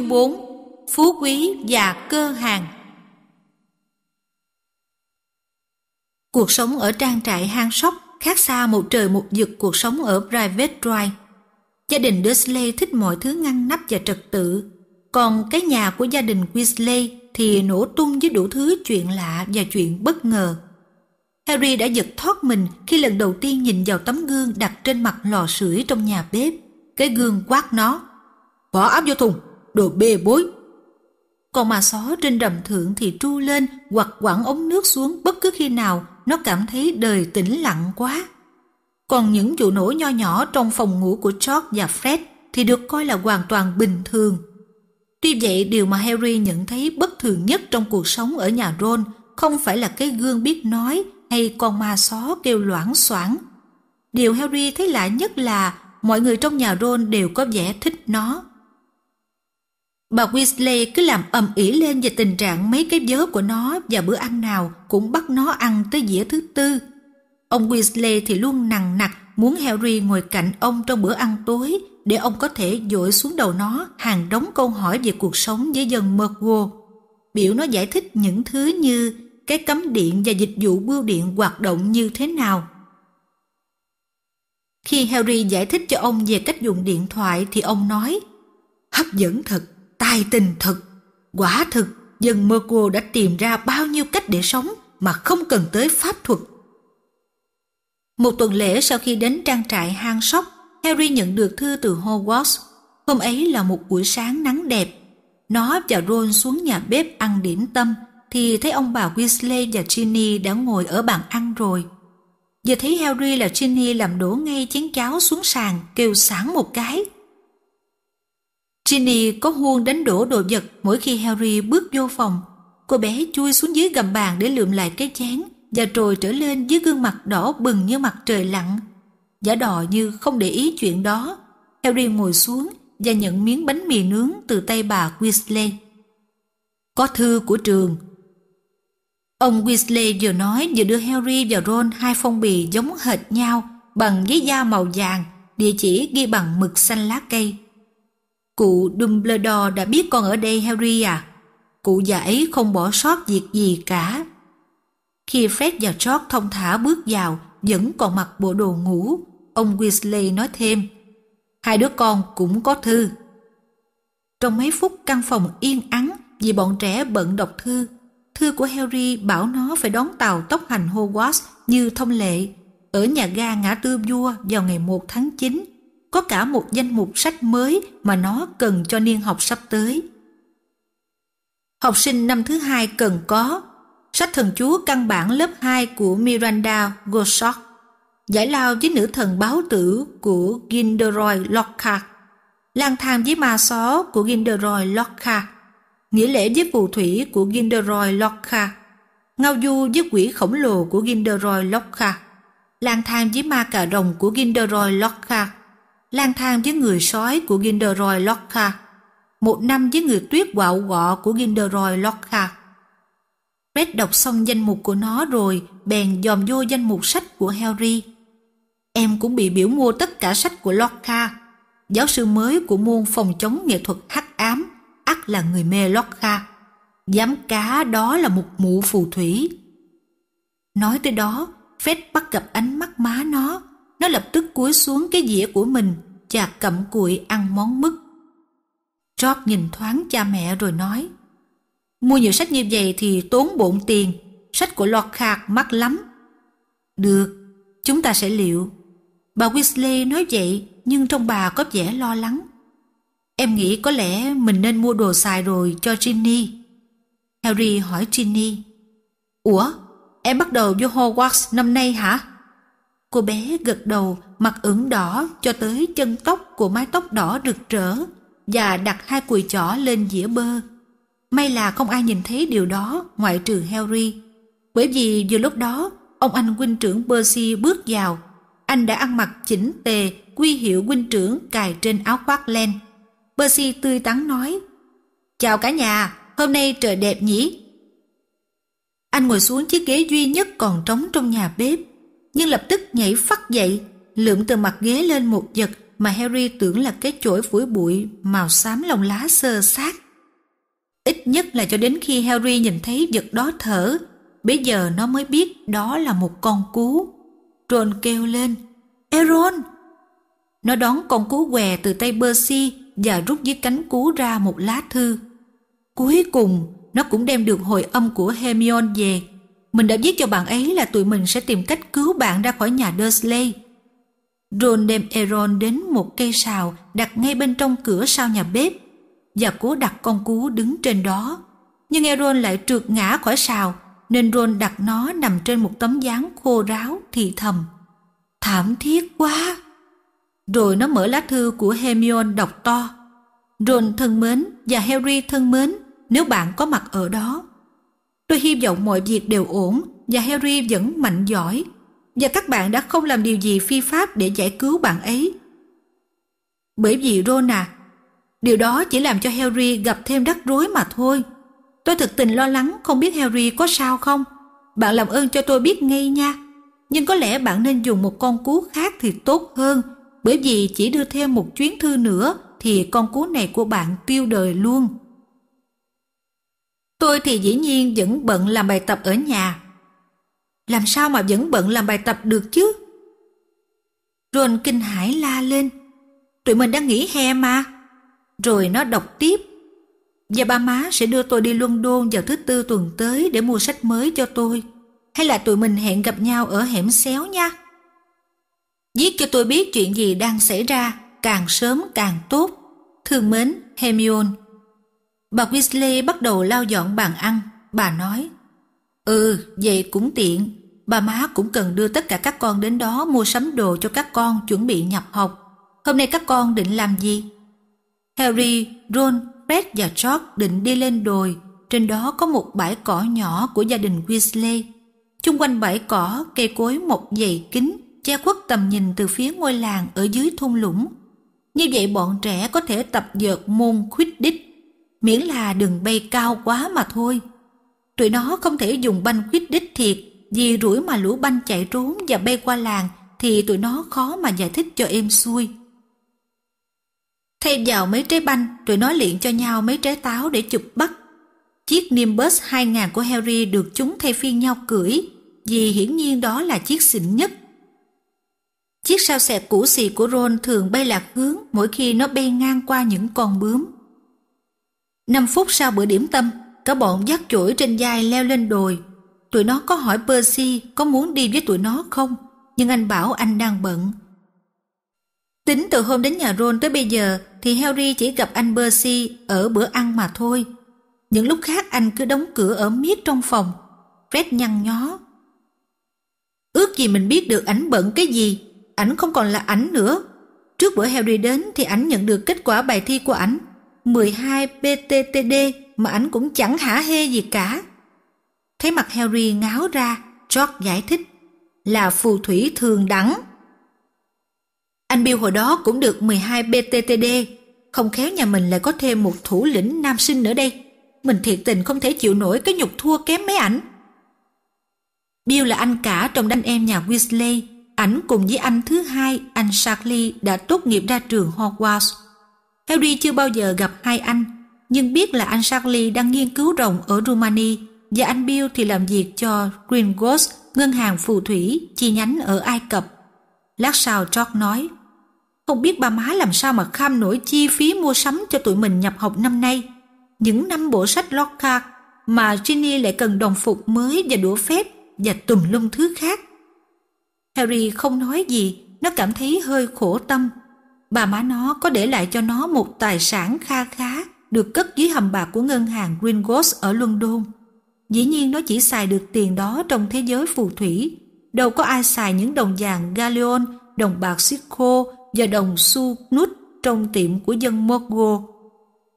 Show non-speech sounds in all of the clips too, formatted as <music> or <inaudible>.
Chương 4 Phú quý và cơ hàng Cuộc sống ở trang trại hang sóc khác xa một trời một vực cuộc sống ở Private Drive. Gia đình Dursley thích mọi thứ ngăn nắp và trật tự, còn cái nhà của gia đình Weasley thì nổ tung với đủ thứ chuyện lạ và chuyện bất ngờ. Harry đã giật thoát mình khi lần đầu tiên nhìn vào tấm gương đặt trên mặt lò sưởi trong nhà bếp. Cái gương quát nó. Bỏ áp vô thùng, đồ bê bối. Còn mà xó trên đầm thượng thì tru lên hoặc quẳng ống nước xuống bất cứ khi nào nó cảm thấy đời tĩnh lặng quá. Còn những vụ nổ nho nhỏ trong phòng ngủ của George và Fred thì được coi là hoàn toàn bình thường. Tuy vậy điều mà Harry nhận thấy bất thường nhất trong cuộc sống ở nhà Ron không phải là cái gương biết nói hay con ma só kêu loãng xoảng. Điều Harry thấy lạ nhất là mọi người trong nhà Ron đều có vẻ thích nó. Bà Weasley cứ làm ầm ĩ lên về tình trạng mấy cái vớ của nó và bữa ăn nào cũng bắt nó ăn tới dĩa thứ tư. Ông Weasley thì luôn nằng nặc muốn Harry ngồi cạnh ông trong bữa ăn tối để ông có thể dội xuống đầu nó hàng đống câu hỏi về cuộc sống với dân Mergo. Biểu nó giải thích những thứ như cái cấm điện và dịch vụ bưu điện hoạt động như thế nào. Khi Harry giải thích cho ông về cách dùng điện thoại thì ông nói Hấp dẫn thật tài tình thật quả thực dân mơ cô đã tìm ra bao nhiêu cách để sống mà không cần tới pháp thuật một tuần lễ sau khi đến trang trại hang sóc harry nhận được thư từ hogwarts hôm ấy là một buổi sáng nắng đẹp nó và ron xuống nhà bếp ăn điểm tâm thì thấy ông bà Weasley và Ginny đã ngồi ở bàn ăn rồi. Giờ thấy Harry là Ginny làm đổ ngay chén cháo xuống sàn, kêu sáng một cái – Ginny có huông đánh đổ đồ vật mỗi khi Harry bước vô phòng. Cô bé chui xuống dưới gầm bàn để lượm lại cái chén và trồi trở lên dưới gương mặt đỏ bừng như mặt trời lặn. Giả đò như không để ý chuyện đó. Harry ngồi xuống và nhận miếng bánh mì nướng từ tay bà Weasley. Có thư của trường. Ông Weasley vừa nói vừa đưa Harry và Ron hai phong bì giống hệt nhau bằng giấy da màu vàng, địa chỉ ghi bằng mực xanh lá cây. Cụ Dumbledore đã biết con ở đây Harry à? Cụ già ấy không bỏ sót việc gì cả. Khi Fred và George thông thả bước vào, vẫn còn mặc bộ đồ ngủ, ông Weasley nói thêm. Hai đứa con cũng có thư. Trong mấy phút căn phòng yên ắng vì bọn trẻ bận đọc thư, thư của Harry bảo nó phải đón tàu tốc hành Hogwarts như thông lệ ở nhà ga ngã tư vua vào ngày 1 tháng 9 có cả một danh mục sách mới mà nó cần cho niên học sắp tới. Học sinh năm thứ hai cần có sách thần chúa căn bản lớp 2 của Miranda Gossock, giải lao với nữ thần báo tử của Gilderoy Lockhart, lang thang với ma só của Gilderoy Lockhart, nghĩa lễ với phù thủy của Gilderoy Lockhart, ngao du với quỷ khổng lồ của Gilderoy Lockhart, lang thang với ma cà rồng của Gilderoy Lockhart, lang thang với người sói của ginderoy Lockhart, một năm với người tuyết quạo gọ của ginderoy Lockhart. Red đọc xong danh mục của nó rồi, bèn dòm vô danh mục sách của Harry. Em cũng bị biểu mua tất cả sách của Lockhart, giáo sư mới của môn phòng chống nghệ thuật hắc ám, ắt là người mê Lockhart. Dám cá đó là một mụ phù thủy. Nói tới đó, Fred bắt gặp ánh mắt má nó, nó lập tức cúi xuống cái dĩa của mình, chạc cặm cụi ăn món mứt. George nhìn thoáng cha mẹ rồi nói, Mua nhiều sách như vậy thì tốn bộn tiền, sách của lọt khạc mắc lắm. Được, chúng ta sẽ liệu. Bà Weasley nói vậy nhưng trong bà có vẻ lo lắng. Em nghĩ có lẽ mình nên mua đồ xài rồi cho Ginny. Harry hỏi Ginny. Ủa, em bắt đầu vô Hogwarts năm nay hả? Cô bé gật đầu, mặt ửng đỏ cho tới chân tóc của mái tóc đỏ rực rỡ và đặt hai cùi chỏ lên dĩa bơ. May là không ai nhìn thấy điều đó ngoại trừ Harry. Bởi vì vừa lúc đó, ông anh huynh trưởng Percy bước vào. Anh đã ăn mặc chỉnh tề, quy hiệu huynh trưởng cài trên áo khoác len. Percy tươi tắn nói, Chào cả nhà, hôm nay trời đẹp nhỉ? Anh ngồi xuống chiếc ghế duy nhất còn trống trong nhà bếp nhưng lập tức nhảy phắt dậy, lượm từ mặt ghế lên một vật mà Harry tưởng là cái chổi phủi bụi màu xám lông lá sơ sát. Ít nhất là cho đến khi Harry nhìn thấy vật đó thở, bây giờ nó mới biết đó là một con cú. Ron kêu lên, Aaron! Nó đón con cú què từ tay Percy và rút dưới cánh cú ra một lá thư. Cuối cùng, nó cũng đem được hồi âm của Hermione về mình đã viết cho bạn ấy là tụi mình sẽ tìm cách cứu bạn ra khỏi nhà Dursley. Ron đem Aaron đến một cây sào đặt ngay bên trong cửa sau nhà bếp và cố đặt con cú đứng trên đó. Nhưng Aaron lại trượt ngã khỏi sào nên Ron đặt nó nằm trên một tấm dáng khô ráo thì thầm. Thảm thiết quá! Rồi nó mở lá thư của Hermione đọc to. Ron thân mến và Harry thân mến, nếu bạn có mặt ở đó, Tôi hy vọng mọi việc đều ổn và Harry vẫn mạnh giỏi và các bạn đã không làm điều gì phi pháp để giải cứu bạn ấy. Bởi vì Rona, điều đó chỉ làm cho Harry gặp thêm rắc rối mà thôi. Tôi thực tình lo lắng không biết Harry có sao không. Bạn làm ơn cho tôi biết ngay nha. Nhưng có lẽ bạn nên dùng một con cú khác thì tốt hơn bởi vì chỉ đưa thêm một chuyến thư nữa thì con cú này của bạn tiêu đời luôn. Tôi thì dĩ nhiên vẫn bận làm bài tập ở nhà. Làm sao mà vẫn bận làm bài tập được chứ? Ron kinh hãi la lên. Tụi mình đang nghỉ hè mà. Rồi nó đọc tiếp. Và ba má sẽ đưa tôi đi London vào thứ tư tuần tới để mua sách mới cho tôi. Hay là tụi mình hẹn gặp nhau ở hẻm xéo nha. Viết cho tôi biết chuyện gì đang xảy ra, càng sớm càng tốt. Thương mến, Hemion. Bà Weasley bắt đầu lau dọn bàn ăn. Bà nói, Ừ, vậy cũng tiện. Bà má cũng cần đưa tất cả các con đến đó mua sắm đồ cho các con chuẩn bị nhập học. Hôm nay các con định làm gì? Harry, Ron, Fred và George định đi lên đồi. Trên đó có một bãi cỏ nhỏ của gia đình Weasley. Chung quanh bãi cỏ, cây cối một dày kín, che khuất tầm nhìn từ phía ngôi làng ở dưới thung lũng. Như vậy bọn trẻ có thể tập dượt môn Quidditch miễn là đừng bay cao quá mà thôi. Tụi nó không thể dùng banh quýt đích thiệt, vì rủi mà lũ banh chạy trốn và bay qua làng thì tụi nó khó mà giải thích cho em xuôi. Thay vào mấy trái banh, tụi nó liền cho nhau mấy trái táo để chụp bắt. Chiếc Nimbus 2000 của Harry được chúng thay phiên nhau cưỡi, vì hiển nhiên đó là chiếc xịn nhất. Chiếc sao xẹp cũ xì của Ron thường bay lạc hướng mỗi khi nó bay ngang qua những con bướm. 5 phút sau bữa điểm tâm, cả bọn dắt chuỗi trên vai leo lên đồi. Tụi nó có hỏi Percy có muốn đi với tụi nó không, nhưng anh bảo anh đang bận. Tính từ hôm đến nhà Ron tới bây giờ thì Harry chỉ gặp anh Percy ở bữa ăn mà thôi. Những lúc khác anh cứ đóng cửa ở miết trong phòng. Fred nhăn nhó. Ước gì mình biết được ảnh bận cái gì, ảnh không còn là ảnh nữa. Trước bữa Harry đến thì ảnh nhận được kết quả bài thi của ảnh 12 PTTD mà ảnh cũng chẳng hả hê gì cả. Thấy mặt Harry ngáo ra, George giải thích là phù thủy thường đẳng. Anh Bill hồi đó cũng được 12 PTTD, không khéo nhà mình lại có thêm một thủ lĩnh nam sinh nữa đây. Mình thiệt tình không thể chịu nổi cái nhục thua kém mấy ảnh. Bill là anh cả trong đám em nhà Weasley, ảnh cùng với anh thứ hai, anh Charlie đã tốt nghiệp ra trường Hogwarts Harry chưa bao giờ gặp hai anh, nhưng biết là anh Charlie đang nghiên cứu rồng ở Rumani và anh Bill thì làm việc cho Green Ghost, ngân hàng phù thủy, chi nhánh ở Ai Cập. Lát sau George nói, không biết ba má làm sao mà kham nổi chi phí mua sắm cho tụi mình nhập học năm nay. Những năm bộ sách Lockhart mà Ginny lại cần đồng phục mới và đũa phép và tùm lum thứ khác. Harry không nói gì, nó cảm thấy hơi khổ tâm bà má nó có để lại cho nó một tài sản kha khá được cất dưới hầm bạc của ngân hàng Green Ghost ở London. Dĩ nhiên nó chỉ xài được tiền đó trong thế giới phù thủy. Đâu có ai xài những đồng vàng galleon, đồng bạc Sikho và đồng su nút trong tiệm của dân Mogo.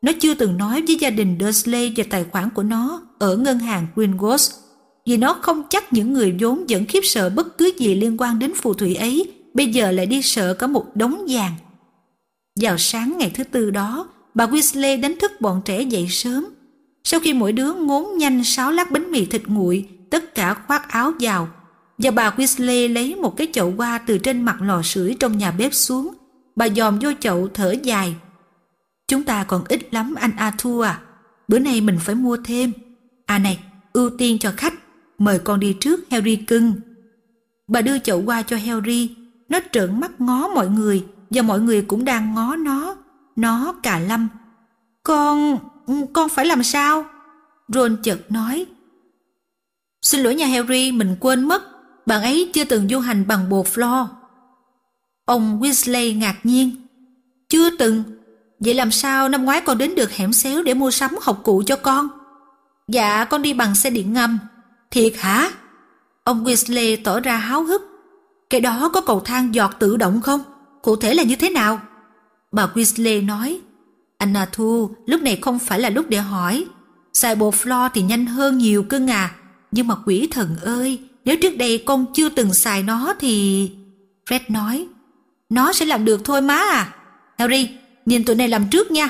Nó chưa từng nói với gia đình Dursley về tài khoản của nó ở ngân hàng Green Ghost vì nó không chắc những người vốn vẫn khiếp sợ bất cứ gì liên quan đến phù thủy ấy bây giờ lại đi sợ có một đống vàng vào sáng ngày thứ tư đó, bà Weasley đánh thức bọn trẻ dậy sớm. Sau khi mỗi đứa ngốn nhanh sáu lát bánh mì thịt nguội, tất cả khoác áo vào. Và bà Weasley lấy một cái chậu hoa từ trên mặt lò sưởi trong nhà bếp xuống. Bà dòm vô chậu thở dài. Chúng ta còn ít lắm anh Arthur à. Bữa nay mình phải mua thêm. À này, ưu tiên cho khách. Mời con đi trước Harry cưng. Bà đưa chậu qua cho Harry. Nó trợn mắt ngó mọi người và mọi người cũng đang ngó nó Nó cà lâm Con... con phải làm sao? Ron chợt nói Xin lỗi nhà Harry Mình quên mất Bạn ấy chưa từng du hành bằng bột floor Ông Weasley ngạc nhiên Chưa từng Vậy làm sao năm ngoái con đến được hẻm xéo Để mua sắm học cụ cho con Dạ con đi bằng xe điện ngầm Thiệt hả? Ông Weasley tỏ ra háo hức. Cái đó có cầu thang giọt tự động không? cụ thể là như thế nào? Bà Weasley nói, Anna à Thu, lúc này không phải là lúc để hỏi. xài bộ Cyberfloor thì nhanh hơn nhiều cưng à, nhưng mà quỷ thần ơi, nếu trước đây con chưa từng xài nó thì... Fred nói, nó sẽ làm được thôi má à. Harry, nhìn tụi này làm trước nha.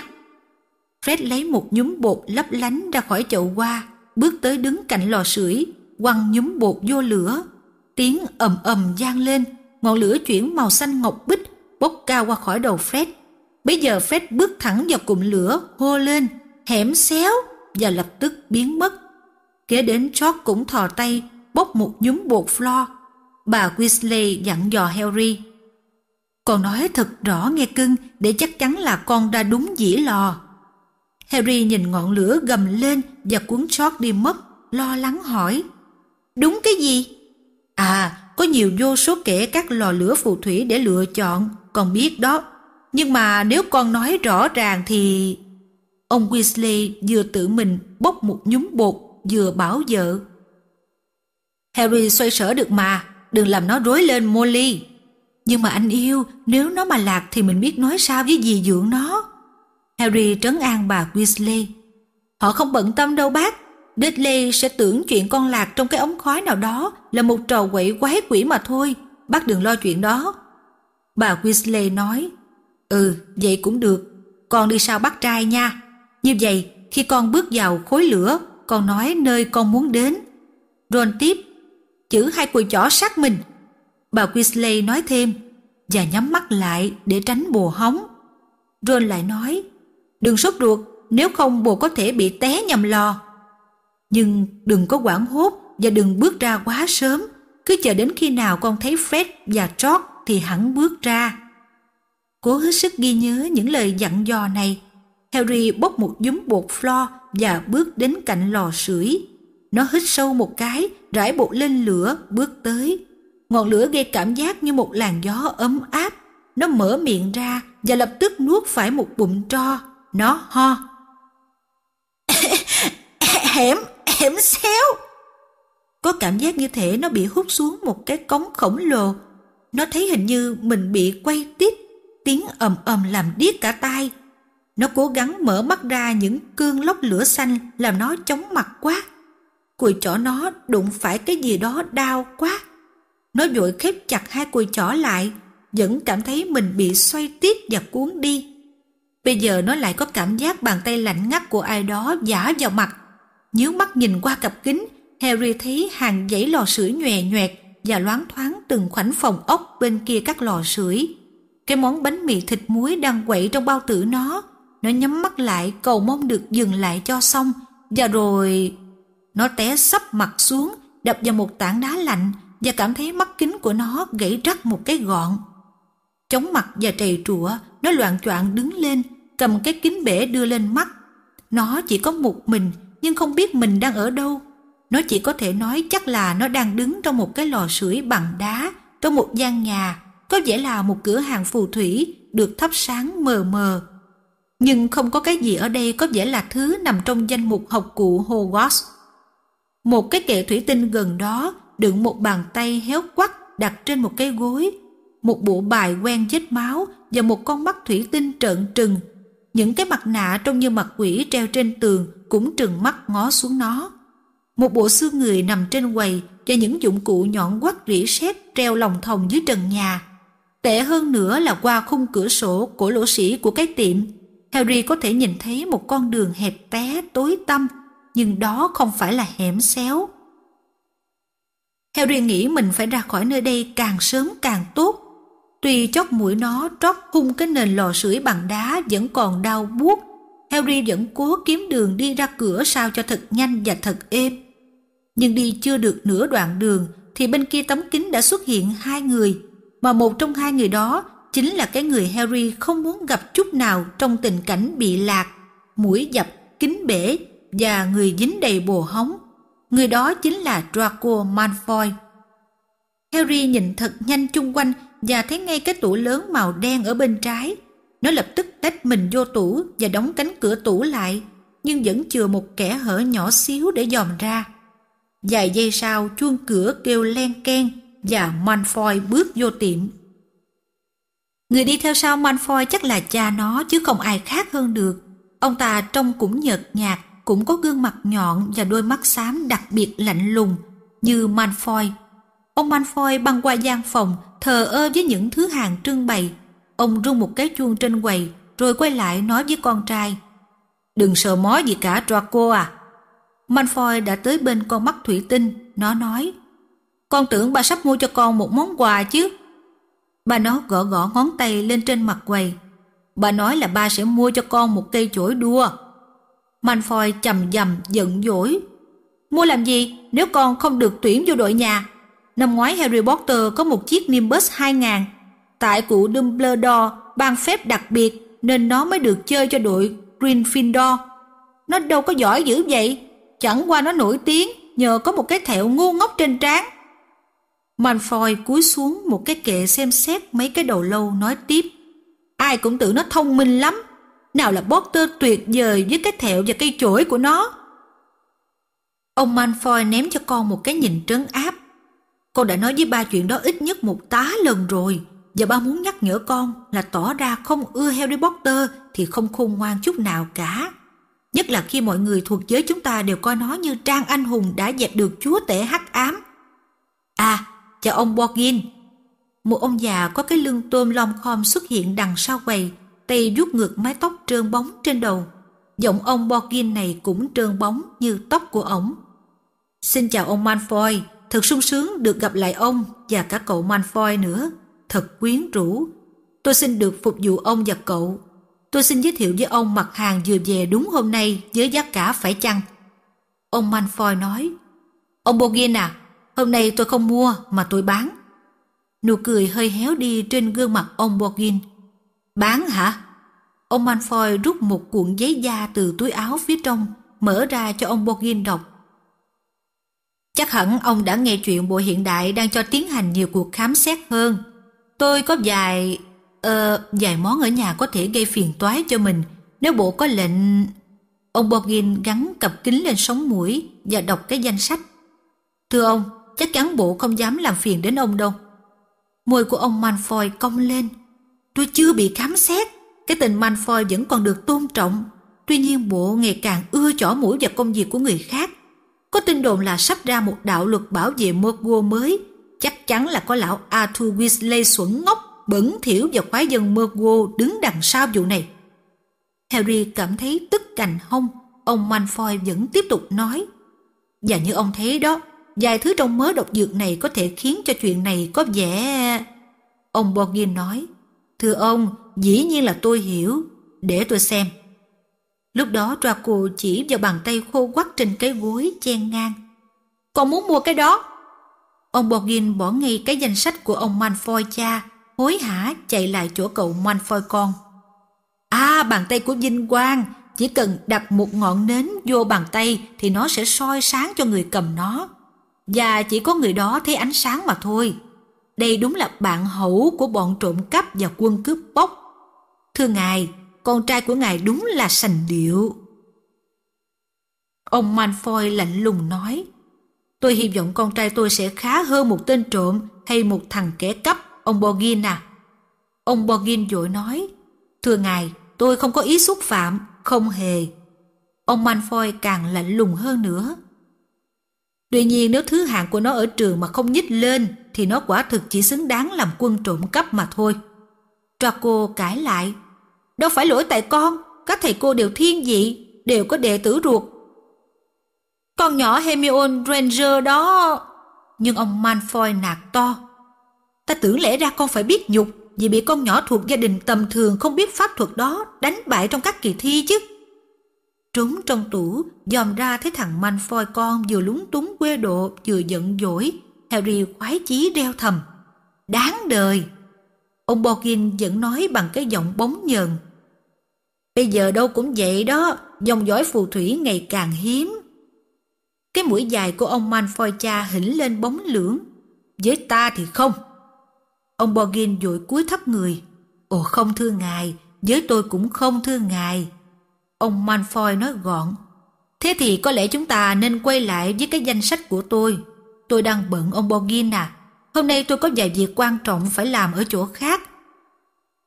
Fred lấy một nhúm bột lấp lánh ra khỏi chậu hoa, bước tới đứng cạnh lò sưởi, quăng nhúm bột vô lửa. Tiếng ầm ầm gian lên, ngọn lửa chuyển màu xanh ngọc bích bốc cao qua khỏi đầu Fred. Bây giờ Fred bước thẳng vào cụm lửa, hô lên, hẻm xéo và lập tức biến mất. Kế đến George cũng thò tay bốc một nhúm bột flo. Bà Weasley dặn dò Harry. Còn nói thật rõ nghe cưng để chắc chắn là con đã đúng dĩ lò. Harry nhìn ngọn lửa gầm lên và cuốn George đi mất, lo lắng hỏi. Đúng cái gì? À, có nhiều vô số kể các lò lửa phù thủy để lựa chọn con biết đó. Nhưng mà nếu con nói rõ ràng thì... Ông Weasley vừa tự mình bốc một nhúm bột vừa bảo vợ. Harry xoay sở được mà, đừng làm nó rối lên Molly. Nhưng mà anh yêu, nếu nó mà lạc thì mình biết nói sao với dì dưỡng nó. Harry trấn an bà Weasley. Họ không bận tâm đâu bác. Dudley sẽ tưởng chuyện con lạc trong cái ống khói nào đó là một trò quậy quái quỷ mà thôi. Bác đừng lo chuyện đó. Bà Weasley nói, Ừ, vậy cũng được, con đi sau bắt trai nha. Như vậy, khi con bước vào khối lửa, con nói nơi con muốn đến. Ron tiếp, chữ hai cùi chỏ sát mình. Bà Weasley nói thêm, và nhắm mắt lại để tránh bùa hóng. Ron lại nói, đừng sốt ruột, nếu không bùa có thể bị té nhầm lò. Nhưng đừng có quảng hốt và đừng bước ra quá sớm, cứ chờ đến khi nào con thấy Fred và Trot thì hắn bước ra. Cố hết sức ghi nhớ những lời dặn dò này. Harry bốc một dúm bột flo và bước đến cạnh lò sưởi. Nó hít sâu một cái, rải bột lên lửa, bước tới. Ngọn lửa gây cảm giác như một làn gió ấm áp. Nó mở miệng ra và lập tức nuốt phải một bụng tro. Nó ho. <laughs> hẻm, hẻm xéo. Có cảm giác như thể nó bị hút xuống một cái cống khổng lồ nó thấy hình như mình bị quay tít, tiếng ầm ầm làm điếc cả tai. Nó cố gắng mở mắt ra những cương lốc lửa xanh làm nó chóng mặt quá. Cùi chỏ nó đụng phải cái gì đó đau quá. Nó vội khép chặt hai cùi chỏ lại, vẫn cảm thấy mình bị xoay tiếp và cuốn đi. Bây giờ nó lại có cảm giác bàn tay lạnh ngắt của ai đó giả vào mặt. Nhíu mắt nhìn qua cặp kính, Harry thấy hàng dãy lò sưởi nhòe nhoẹt và loáng thoáng từng khoảnh phòng ốc bên kia các lò sưởi. Cái món bánh mì thịt muối đang quậy trong bao tử nó, nó nhắm mắt lại cầu mong được dừng lại cho xong, và rồi... Nó té sấp mặt xuống, đập vào một tảng đá lạnh và cảm thấy mắt kính của nó gãy rắc một cái gọn. chống mặt và trầy trụa, nó loạn choạng đứng lên, cầm cái kính bể đưa lên mắt. Nó chỉ có một mình, nhưng không biết mình đang ở đâu nó chỉ có thể nói chắc là nó đang đứng trong một cái lò sưởi bằng đá, trong một gian nhà, có vẻ là một cửa hàng phù thủy được thắp sáng mờ mờ. Nhưng không có cái gì ở đây có vẻ là thứ nằm trong danh mục học cụ Hogwarts. Một cái kệ thủy tinh gần đó đựng một bàn tay héo quắt đặt trên một cái gối, một bộ bài quen vết máu và một con mắt thủy tinh trợn trừng. Những cái mặt nạ trông như mặt quỷ treo trên tường cũng trừng mắt ngó xuống nó một bộ xương người nằm trên quầy và những dụng cụ nhọn quắt rỉ sét treo lòng thòng dưới trần nhà. Tệ hơn nữa là qua khung cửa sổ của lỗ sĩ của cái tiệm, Harry có thể nhìn thấy một con đường hẹp té tối tăm, nhưng đó không phải là hẻm xéo. Harry nghĩ mình phải ra khỏi nơi đây càng sớm càng tốt. Tuy chót mũi nó trót hung cái nền lò sưởi bằng đá vẫn còn đau buốt, Harry vẫn cố kiếm đường đi ra cửa sao cho thật nhanh và thật êm nhưng đi chưa được nửa đoạn đường thì bên kia tấm kính đã xuất hiện hai người, mà một trong hai người đó chính là cái người Harry không muốn gặp chút nào trong tình cảnh bị lạc, mũi dập, kính bể và người dính đầy bồ hóng. Người đó chính là Draco Malfoy. Harry nhìn thật nhanh chung quanh và thấy ngay cái tủ lớn màu đen ở bên trái. Nó lập tức tách mình vô tủ và đóng cánh cửa tủ lại, nhưng vẫn chừa một kẻ hở nhỏ xíu để dòm ra. Vài giây sau chuông cửa kêu len keng và Malfoy bước vô tiệm. Người đi theo sau Malfoy chắc là cha nó chứ không ai khác hơn được. Ông ta trông cũng nhợt nhạt, cũng có gương mặt nhọn và đôi mắt xám đặc biệt lạnh lùng như Malfoy. Ông Malfoy băng qua gian phòng, thờ ơ với những thứ hàng trưng bày. Ông rung một cái chuông trên quầy, rồi quay lại nói với con trai. Đừng sợ mó gì cả Draco à, Manfoy đã tới bên con mắt thủy tinh, nó nói Con tưởng bà sắp mua cho con một món quà chứ Bà nó gõ gõ ngón tay lên trên mặt quầy Bà nói là ba sẽ mua cho con một cây chổi đua Manfoy chầm dầm giận dỗi Mua làm gì nếu con không được tuyển vô đội nhà Năm ngoái Harry Potter có một chiếc Nimbus 2000 Tại cụ Dumbledore ban phép đặc biệt Nên nó mới được chơi cho đội Gryffindor Nó đâu có giỏi dữ vậy Chẳng qua nó nổi tiếng nhờ có một cái thẹo ngu ngốc trên trán. Malfoy cúi xuống một cái kệ xem xét mấy cái đầu lâu nói tiếp. Ai cũng tưởng nó thông minh lắm. Nào là Potter tuyệt vời với cái thẹo và cây chổi của nó. Ông Malfoy ném cho con một cái nhìn trấn áp. Con đã nói với ba chuyện đó ít nhất một tá lần rồi. Và ba muốn nhắc nhở con là tỏ ra không ưa Harry Potter thì không khôn ngoan chút nào cả. Nhất là khi mọi người thuộc giới chúng ta đều coi nó như trang anh hùng đã dẹp được chúa tể hắc ám. À, chào ông Borgin. Một ông già có cái lưng tôm lom khom xuất hiện đằng sau quầy, tay vuốt ngược mái tóc trơn bóng trên đầu. Giọng ông Borgin này cũng trơn bóng như tóc của ổng. Xin chào ông Manfoy, thật sung sướng được gặp lại ông và cả cậu Manfoy nữa. Thật quyến rũ. Tôi xin được phục vụ ông và cậu tôi xin giới thiệu với ông mặt hàng vừa về đúng hôm nay với giá cả phải chăng? Ông Manfoy nói, Ông Bogin à, hôm nay tôi không mua mà tôi bán. Nụ cười hơi héo đi trên gương mặt ông Bogin. Bán hả? Ông Manfoy rút một cuộn giấy da từ túi áo phía trong, mở ra cho ông Bogin đọc. Chắc hẳn ông đã nghe chuyện bộ hiện đại đang cho tiến hành nhiều cuộc khám xét hơn. Tôi có vài Ờ, vài món ở nhà có thể gây phiền toái cho mình nếu bộ có lệnh... Ông Borgin gắn cặp kính lên sống mũi và đọc cái danh sách. Thưa ông, chắc chắn bộ không dám làm phiền đến ông đâu. Môi của ông Manfoy cong lên. Tôi chưa bị khám xét. Cái tình Manfoy vẫn còn được tôn trọng. Tuy nhiên bộ ngày càng ưa chỏ mũi và công việc của người khác. Có tin đồn là sắp ra một đạo luật bảo vệ Morgo mới. Chắc chắn là có lão Arthur Weasley xuẩn ngốc bẩn thiểu và khoái dân Mergo đứng đằng sau vụ này. Harry cảm thấy tức cành hông, ông Malfoy vẫn tiếp tục nói. Và như ông thấy đó, vài thứ trong mớ độc dược này có thể khiến cho chuyện này có vẻ... Ông Borgin nói, thưa ông, dĩ nhiên là tôi hiểu, để tôi xem. Lúc đó Draco chỉ vào bàn tay khô quắt trên cái gối chen ngang. Con muốn mua cái đó? Ông Borgin bỏ ngay cái danh sách của ông Manfoy cha hối hả chạy lại chỗ cậu Manfoy con. À, bàn tay của Vinh Quang, chỉ cần đặt một ngọn nến vô bàn tay thì nó sẽ soi sáng cho người cầm nó. Và chỉ có người đó thấy ánh sáng mà thôi. Đây đúng là bạn hữu của bọn trộm cắp và quân cướp bóc. Thưa ngài, con trai của ngài đúng là sành điệu. Ông Manfoy lạnh lùng nói, tôi hy vọng con trai tôi sẽ khá hơn một tên trộm hay một thằng kẻ cắp Ông Borgin à? Ông Borgin vội nói, Thưa ngài, tôi không có ý xúc phạm, không hề. Ông Manfoy càng lạnh lùng hơn nữa. Tuy nhiên nếu thứ hạng của nó ở trường mà không nhích lên thì nó quả thực chỉ xứng đáng làm quân trộm cắp mà thôi. Draco cãi lại. Đâu phải lỗi tại con, các thầy cô đều thiên vị, đều có đệ tử ruột. Con nhỏ Hermione Granger đó... Nhưng ông manfoy nạt to. Ta tưởng lẽ ra con phải biết nhục vì bị con nhỏ thuộc gia đình tầm thường không biết pháp thuật đó đánh bại trong các kỳ thi chứ. Trốn trong tủ, dòm ra thấy thằng Manfoy con vừa lúng túng quê độ vừa giận dỗi. Harry khoái chí đeo thầm. Đáng đời! Ông Borgin vẫn nói bằng cái giọng bóng nhờn. Bây giờ đâu cũng vậy đó, dòng dõi phù thủy ngày càng hiếm. Cái mũi dài của ông Manfoy cha hỉnh lên bóng lưỡng. Với ta thì không! Ông Borgin dội cúi thấp người. Ồ không thưa ngài, với tôi cũng không thưa ngài. Ông Manfoy nói gọn. Thế thì có lẽ chúng ta nên quay lại với cái danh sách của tôi. Tôi đang bận ông Borgin à. Hôm nay tôi có vài việc quan trọng phải làm ở chỗ khác.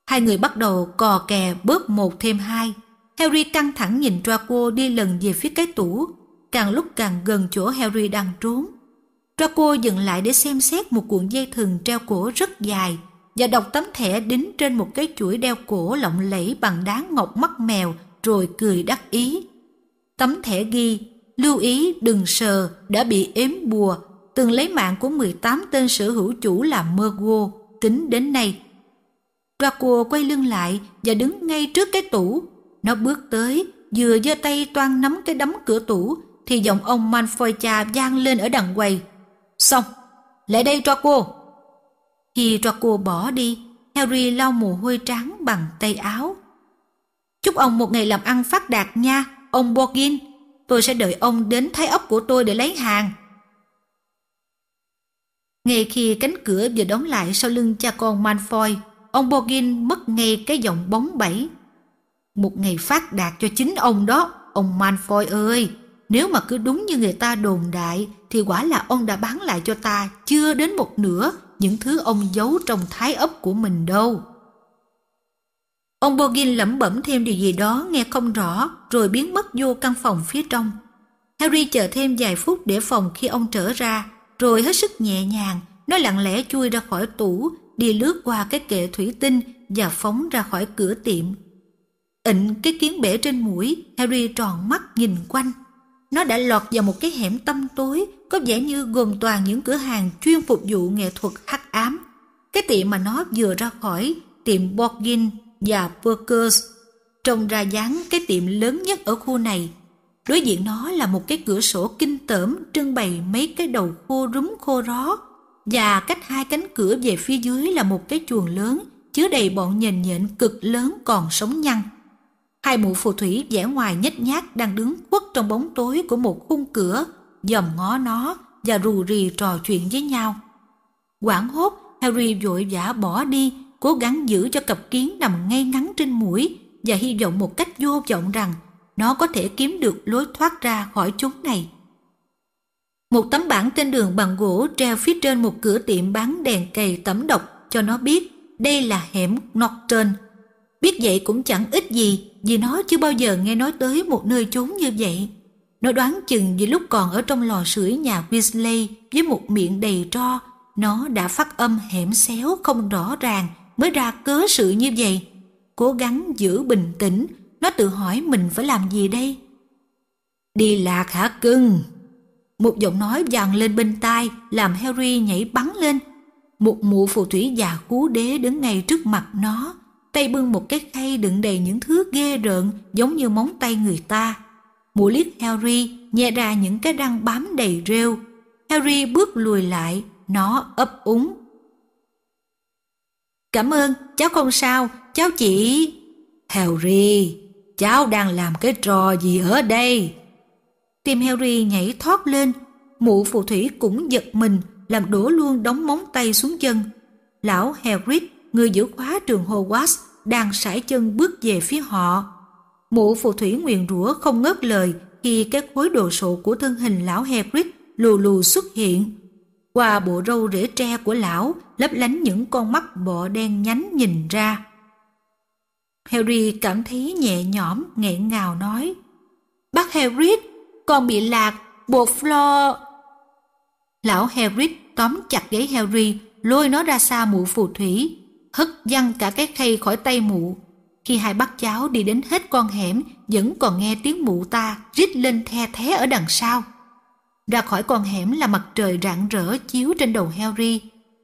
Hai người bắt đầu cò kè bớt một thêm hai. Harry căng thẳng nhìn Draco đi lần về phía cái tủ, càng lúc càng gần chỗ Harry đang trốn. Draco dừng lại để xem xét một cuộn dây thừng treo cổ rất dài và đọc tấm thẻ đính trên một cái chuỗi đeo cổ lộng lẫy bằng đá ngọc mắt mèo rồi cười đắc ý. Tấm thẻ ghi, lưu ý đừng sờ, đã bị ếm bùa, từng lấy mạng của 18 tên sở hữu chủ là Mergo, tính đến nay. Draco quay lưng lại và đứng ngay trước cái tủ. Nó bước tới, vừa giơ tay toan nắm cái đấm cửa tủ, thì giọng ông Manfoy cha vang lên ở đằng quầy. Xong, lại đây cho cô. Khi cho cô bỏ đi, Harry lau mồ hôi trắng bằng tay áo. Chúc ông một ngày làm ăn phát đạt nha, ông Borgin. Tôi sẽ đợi ông đến thái ốc của tôi để lấy hàng. Ngay khi cánh cửa vừa đóng lại sau lưng cha con Manfoy, ông Borgin mất ngay cái giọng bóng bẩy. Một ngày phát đạt cho chính ông đó, ông Manfoy ơi! Nếu mà cứ đúng như người ta đồn đại, thì quả là ông đã bán lại cho ta chưa đến một nửa những thứ ông giấu trong thái ấp của mình đâu. Ông Borgin lẩm bẩm thêm điều gì đó nghe không rõ rồi biến mất vô căn phòng phía trong. Harry chờ thêm vài phút để phòng khi ông trở ra rồi hết sức nhẹ nhàng nó lặng lẽ chui ra khỏi tủ đi lướt qua cái kệ thủy tinh và phóng ra khỏi cửa tiệm. Ịnh cái kiến bể trên mũi Harry tròn mắt nhìn quanh nó đã lọt vào một cái hẻm tăm tối có vẻ như gồm toàn những cửa hàng chuyên phục vụ nghệ thuật hắc ám. Cái tiệm mà nó vừa ra khỏi, tiệm Borgin và Burkers, trông ra dáng cái tiệm lớn nhất ở khu này. Đối diện nó là một cái cửa sổ kinh tởm trưng bày mấy cái đầu khô rúm khô ró và cách hai cánh cửa về phía dưới là một cái chuồng lớn chứa đầy bọn nhện nhện cực lớn còn sống nhăn. Hai mụ phù thủy vẻ ngoài nhếch nhác đang đứng khuất trong bóng tối của một khung cửa, dòm ngó nó và rù rì trò chuyện với nhau. Quảng hốt, Harry vội vã bỏ đi, cố gắng giữ cho cặp kiến nằm ngay ngắn trên mũi và hy vọng một cách vô vọng rằng nó có thể kiếm được lối thoát ra khỏi chúng này. Một tấm bảng trên đường bằng gỗ treo phía trên một cửa tiệm bán đèn cầy tẩm độc cho nó biết đây là hẻm Norton. Biết vậy cũng chẳng ít gì vì nó chưa bao giờ nghe nói tới một nơi trốn như vậy. Nó đoán chừng vì lúc còn ở trong lò sưởi nhà Weasley với một miệng đầy tro, nó đã phát âm hẻm xéo không rõ ràng mới ra cớ sự như vậy. Cố gắng giữ bình tĩnh, nó tự hỏi mình phải làm gì đây? Đi lạc hả cưng? Một giọng nói vang lên bên tai làm Harry nhảy bắn lên. Một mụ phù thủy già cú đế đứng ngay trước mặt nó, tay bưng một cái khay đựng đầy những thứ ghê rợn giống như móng tay người ta. mũi liếc Harry, nhẹ ra những cái răng bám đầy rêu. Harry bước lùi lại, nó ấp úng. Cảm ơn, cháu không sao, cháu chỉ... Harry, cháu đang làm cái trò gì ở đây? Tim Harry nhảy thoát lên, mụ phù thủy cũng giật mình, làm đổ luôn đóng móng tay xuống chân. Lão Hagrid người giữ khóa trường Hogwarts đang sải chân bước về phía họ. Mụ phù thủy nguyền rủa không ngớt lời khi cái khối đồ sộ của thân hình lão Hagrid lù lù xuất hiện. Qua bộ râu rễ tre của lão, lấp lánh những con mắt bọ đen nhánh nhìn ra. Harry cảm thấy nhẹ nhõm, nghẹn ngào nói. Bác Hagrid, con bị lạc, buộc Flo... Lão Hagrid tóm chặt gáy Harry, lôi nó ra xa mụ phù thủy, hất văng cả cái khay khỏi tay mụ. Khi hai bác cháu đi đến hết con hẻm, vẫn còn nghe tiếng mụ ta rít lên the thé ở đằng sau. Ra khỏi con hẻm là mặt trời rạng rỡ chiếu trên đầu Harry,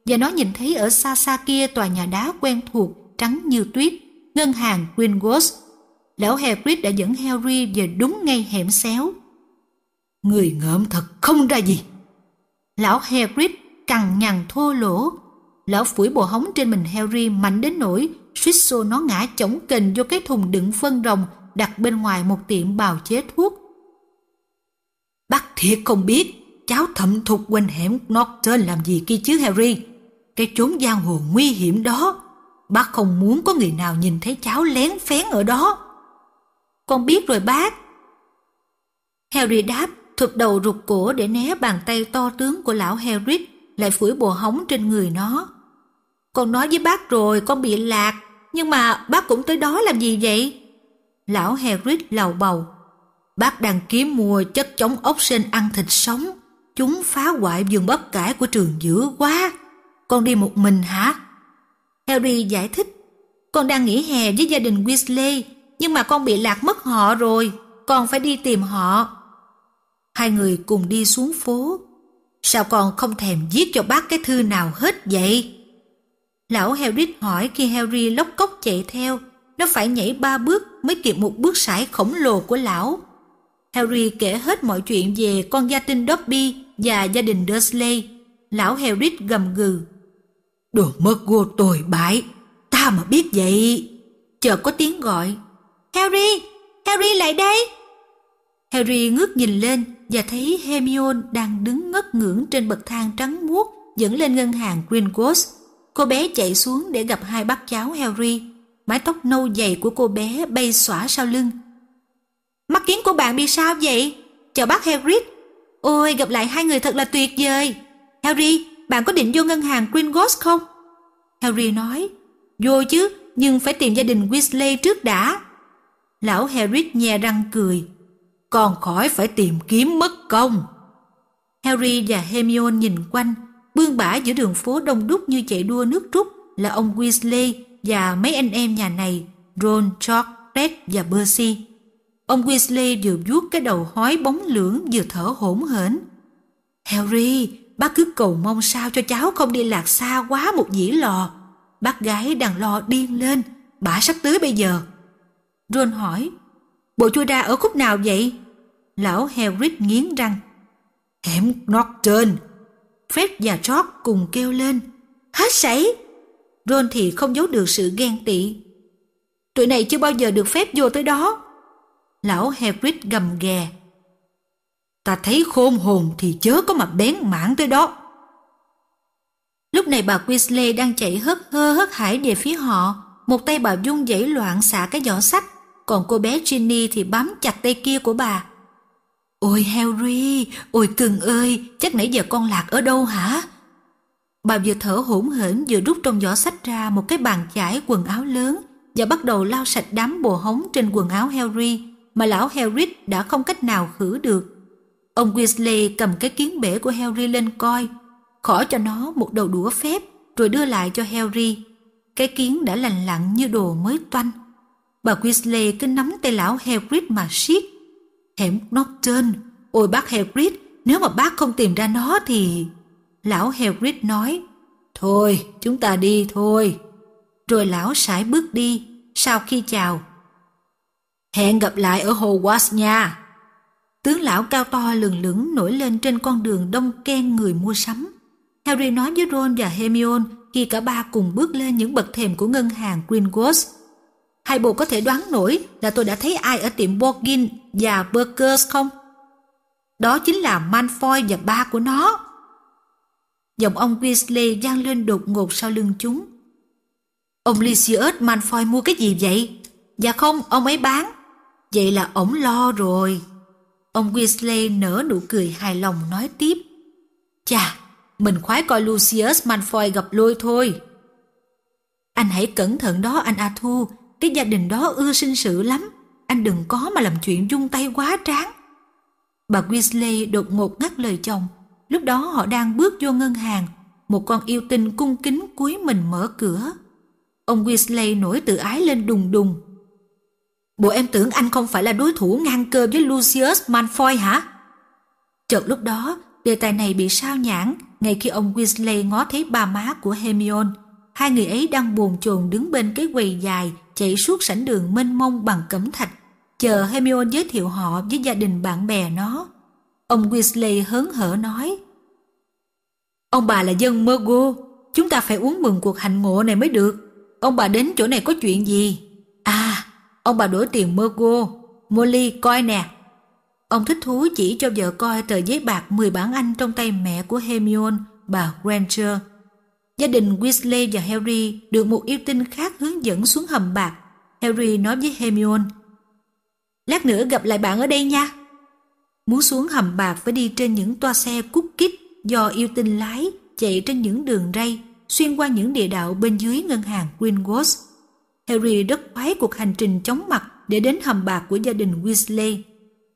và nó nhìn thấy ở xa xa kia tòa nhà đá quen thuộc, trắng như tuyết, ngân hàng Gringotts. Lão Hagrid đã dẫn Harry về đúng ngay hẻm xéo. Người ngợm thật không ra gì. Lão Hagrid cằn nhằn thô lỗ lão phủi bồ hóng trên mình Harry mạnh đến nỗi suýt xô nó ngã chống kềnh vô cái thùng đựng phân rồng đặt bên ngoài một tiệm bào chế thuốc. Bác thiệt không biết cháu thậm thục quanh hẻm Norton làm gì kia chứ Harry. Cái chốn giang hồ nguy hiểm đó. Bác không muốn có người nào nhìn thấy cháu lén phén ở đó. Con biết rồi bác. Harry đáp, thụp đầu rụt cổ để né bàn tay to tướng của lão Harry lại phủi bùa hóng trên người nó. Con nói với bác rồi con bị lạc, nhưng mà bác cũng tới đó làm gì vậy? Lão Hagrid lầu bầu. Bác đang kiếm mua chất chống ốc sên ăn thịt sống. Chúng phá hoại vườn bất cải của trường dữ quá. Con đi một mình hả? Harry giải thích. Con đang nghỉ hè với gia đình Weasley, nhưng mà con bị lạc mất họ rồi. Con phải đi tìm họ. Hai người cùng đi xuống phố, Sao con không thèm viết cho bác cái thư nào hết vậy? Lão Hagrid hỏi khi Harry lóc cốc chạy theo. Nó phải nhảy ba bước mới kịp một bước sải khổng lồ của lão. Harry kể hết mọi chuyện về con gia tinh Dobby và gia đình Dursley. Lão Hagrid gầm gừ. Đồ mất gô tồi bại, ta mà biết vậy. Chợt có tiếng gọi. Harry, Harry lại đây. Harry ngước nhìn lên và thấy Hermione đang đứng ngất ngưỡng trên bậc thang trắng muốt dẫn lên ngân hàng Gringotts. Cô bé chạy xuống để gặp hai bác cháu Harry. Mái tóc nâu dày của cô bé bay xõa sau lưng. Mắt kiến của bạn bị sao vậy? Chào bác Harry. Ôi, gặp lại hai người thật là tuyệt vời. Harry, bạn có định vô ngân hàng Gringotts không? Harry nói, vô chứ, nhưng phải tìm gia đình Weasley trước đã. Lão Harry nhè răng cười còn khỏi phải tìm kiếm mất công. Harry và Hermione nhìn quanh, bươn bã giữa đường phố đông đúc như chạy đua nước rút là ông Weasley và mấy anh em nhà này, Ron, George, Red và Percy. Ông Weasley vừa vuốt cái đầu hói bóng lưỡng vừa thở hổn hển. Harry, bác cứ cầu mong sao cho cháu không đi lạc xa quá một dĩ lò. Bác gái đang lo điên lên, bả sắp tới bây giờ. Ron hỏi, bộ chua đa ở khúc nào vậy? lão Hagrid nghiến răng. Hẻm Norton! Fred và George cùng kêu lên. Hết sảy! Ron thì không giấu được sự ghen tị. Tụi này chưa bao giờ được phép vô tới đó. Lão Hagrid gầm ghè. Ta thấy khôn hồn thì chớ có mà bén mảng tới đó. Lúc này bà Weasley đang chạy hớt hơ hớt hải về phía họ. Một tay bà Dung dãy loạn xả cái giỏ sách. Còn cô bé Ginny thì bám chặt tay kia của bà Ôi Harry, ôi cưng ơi, chắc nãy giờ con lạc ở đâu hả? Bà vừa thở hổn hển vừa rút trong giỏ sách ra một cái bàn chải quần áo lớn và bắt đầu lau sạch đám bồ hóng trên quần áo Harry mà lão Harry đã không cách nào khử được. Ông Weasley cầm cái kiến bể của Harry lên coi, khỏ cho nó một đầu đũa phép rồi đưa lại cho Harry. Cái kiến đã lành lặn như đồ mới toanh. Bà Weasley cứ nắm tay lão Hagrid mà siết Hẻm nóc trên, ôi bác Hagrid, nếu mà bác không tìm ra nó thì... Lão Hagrid nói, Thôi, chúng ta đi thôi. Rồi lão sải bước đi, sau khi chào. Hẹn gặp lại ở hồ Hogwarts nha. Tướng lão cao to lừng lững nổi lên trên con đường đông ken người mua sắm. Harry nói với Ron và Hermione khi cả ba cùng bước lên những bậc thềm của ngân hàng Gringotts Hai bộ có thể đoán nổi là tôi đã thấy ai ở tiệm Borgin và Burgers không? Đó chính là manfoy và ba của nó. Giọng ông Weasley vang lên đột ngột sau lưng chúng. Ông Lysius manfoy mua cái gì vậy? Dạ không, ông ấy bán. Vậy là ổng lo rồi. Ông Weasley nở nụ cười hài lòng nói tiếp. Chà, mình khoái coi Lucius manfoy gặp lôi thôi. Anh hãy cẩn thận đó anh A Thu, cái gia đình đó ưa sinh sự lắm. Anh đừng có mà làm chuyện dung tay quá tráng. Bà Weasley đột ngột ngắt lời chồng. Lúc đó họ đang bước vô ngân hàng. Một con yêu tinh cung kính cúi mình mở cửa. Ông Weasley nổi tự ái lên đùng đùng. Bộ em tưởng anh không phải là đối thủ ngang cơ với Lucius Malfoy hả? Chợt lúc đó, đề tài này bị sao nhãn ngay khi ông Weasley ngó thấy bà má của Hermione hai người ấy đang buồn chồn đứng bên cái quầy dài chạy suốt sảnh đường mênh mông bằng cẩm thạch, chờ Hermione giới thiệu họ với gia đình bạn bè nó. Ông Weasley hớn hở nói, Ông bà là dân Mergo, chúng ta phải uống mừng cuộc hành ngộ này mới được. Ông bà đến chỗ này có chuyện gì? À, ông bà đổi tiền Mergo. Molly, coi nè. Ông thích thú chỉ cho vợ coi tờ giấy bạc 10 bản Anh trong tay mẹ của Hermione, bà Granger – gia đình Weasley và Harry được một yêu tinh khác hướng dẫn xuống hầm bạc. Harry nói với Hermione, Lát nữa gặp lại bạn ở đây nha. Muốn xuống hầm bạc phải đi trên những toa xe cút kít do yêu tinh lái chạy trên những đường ray xuyên qua những địa đạo bên dưới ngân hàng Greenwoods. Harry rất khoái cuộc hành trình chóng mặt để đến hầm bạc của gia đình Weasley.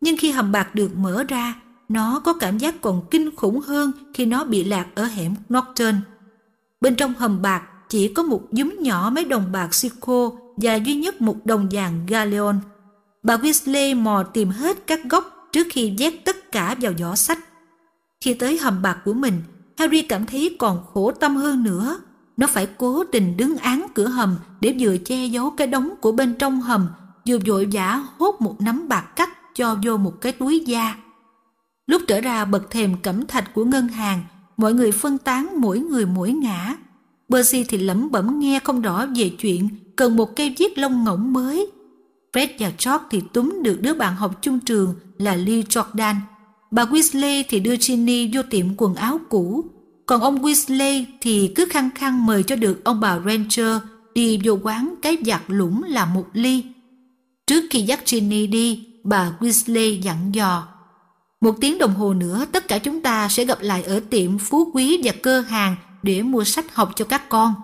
Nhưng khi hầm bạc được mở ra, nó có cảm giác còn kinh khủng hơn khi nó bị lạc ở hẻm Norton Bên trong hầm bạc chỉ có một dúm nhỏ mấy đồng bạc Sico và duy nhất một đồng vàng Galeon. Bà Weasley mò tìm hết các góc trước khi vét tất cả vào giỏ sách. Khi tới hầm bạc của mình, Harry cảm thấy còn khổ tâm hơn nữa. Nó phải cố tình đứng án cửa hầm để vừa che giấu cái đống của bên trong hầm, vừa vội vã hốt một nắm bạc cắt cho vô một cái túi da. Lúc trở ra bậc thềm cẩm thạch của ngân hàng, mọi người phân tán mỗi người mỗi ngã. Percy thì lẩm bẩm nghe không rõ về chuyện cần một cây viết lông ngỗng mới. Fred và George thì túm được đứa bạn học chung trường là Lee Jordan. Bà Weasley thì đưa Ginny vô tiệm quần áo cũ. Còn ông Weasley thì cứ khăng khăng mời cho được ông bà Ranger đi vô quán cái giặt lũng là một ly. Trước khi dắt Ginny đi, bà Weasley dặn dò một tiếng đồng hồ nữa tất cả chúng ta sẽ gặp lại ở tiệm phú quý và cơ hàng để mua sách học cho các con.